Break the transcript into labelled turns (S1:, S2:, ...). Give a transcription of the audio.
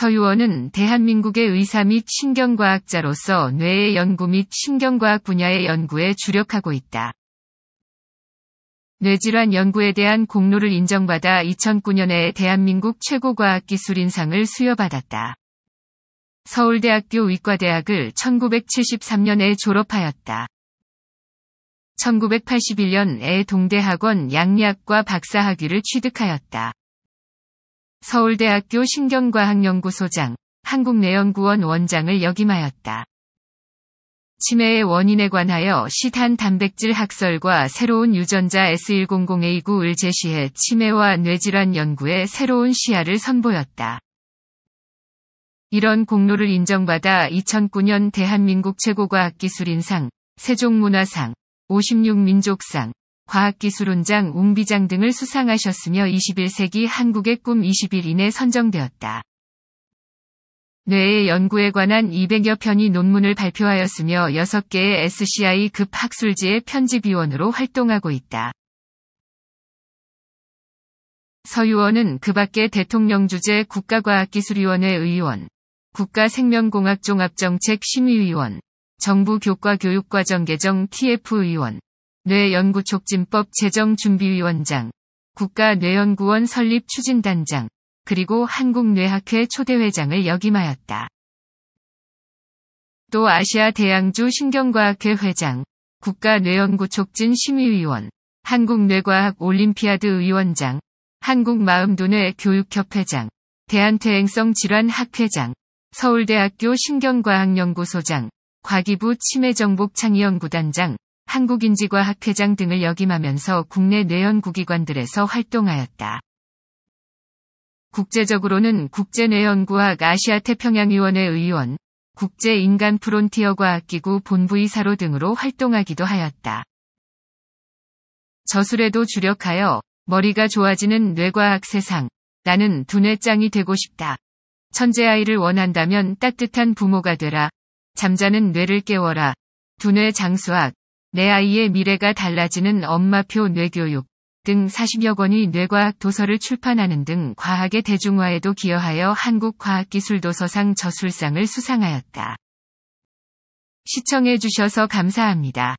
S1: 서유원은 대한민국의 의사 및 신경과학자로서 뇌의 연구 및 신경과학 분야의 연구에 주력하고 있다. 뇌질환 연구에 대한 공로를 인정받아 2009년에 대한민국 최고과학기술인상을 수여받았다. 서울대학교 의과대학을 1973년에 졸업하였다. 1981년에 동대학원 양리학과 박사학위를 취득하였다. 서울대학교 신경과학연구소장, 한국내연구원 원장을 역임하였다. 치매의 원인에 관하여 시탄 단백질 학설과 새로운 유전자 S100A9을 제시해 치매와 뇌질환 연구에 새로운 시야를 선보였다. 이런 공로를 인정받아 2009년 대한민국 최고과학기술인상, 세종문화상, 56민족상, 과학기술원장 웅비장 등을 수상하셨으며 21세기 한국의 꿈 21인에 선정되었다. 뇌의 연구에 관한 200여 편이 논문을 발표하였으며 6개의 SCI급 학술지의 편집위원으로 활동하고 있다. 서유원은 그 밖에 대통령 주재 국가과학기술위원회 의원, 국가생명공학종합정책 심의위원, 정부교과교육과정 개정 TF 의원, 뇌연구촉진법 재정준비위원장, 국가뇌연구원 설립 추진단장, 그리고 한국뇌학회 초대회장을 역임하였다. 또 아시아 대양주 신경과학회 회장, 국가뇌연구촉진 심의위원, 한국뇌과학 올림피아드 위원장, 한국마음도뇌 교육협회장, 대한퇴행성 질환 학회장, 서울대학교 신경과학연구소장, 과기부 치매정복 창의연구단장, 한국인지과학 회장 등을 역임하면서 국내 내연구기관들에서 활동하였다. 국제적으로는 국제내연구학 아시아태평양위원회 의원, 국제인간프론티어과학기구 본부이사로 등으로 활동하기도 하였다. 저술에도 주력하여 머리가 좋아지는 뇌과학 세상, 나는 두뇌짱이 되고 싶다. 천재 아이를 원한다면 따뜻한 부모가 되라. 잠자는 뇌를 깨워라. 두뇌 장수학, 내 아이의 미래가 달라지는 엄마표 뇌교육 등 40여 권의 뇌과학 도서를 출판하는 등 과학의 대중화에도 기여하여 한국과학기술도서상 저술상을 수상하였다. 시청해주셔서 감사합니다.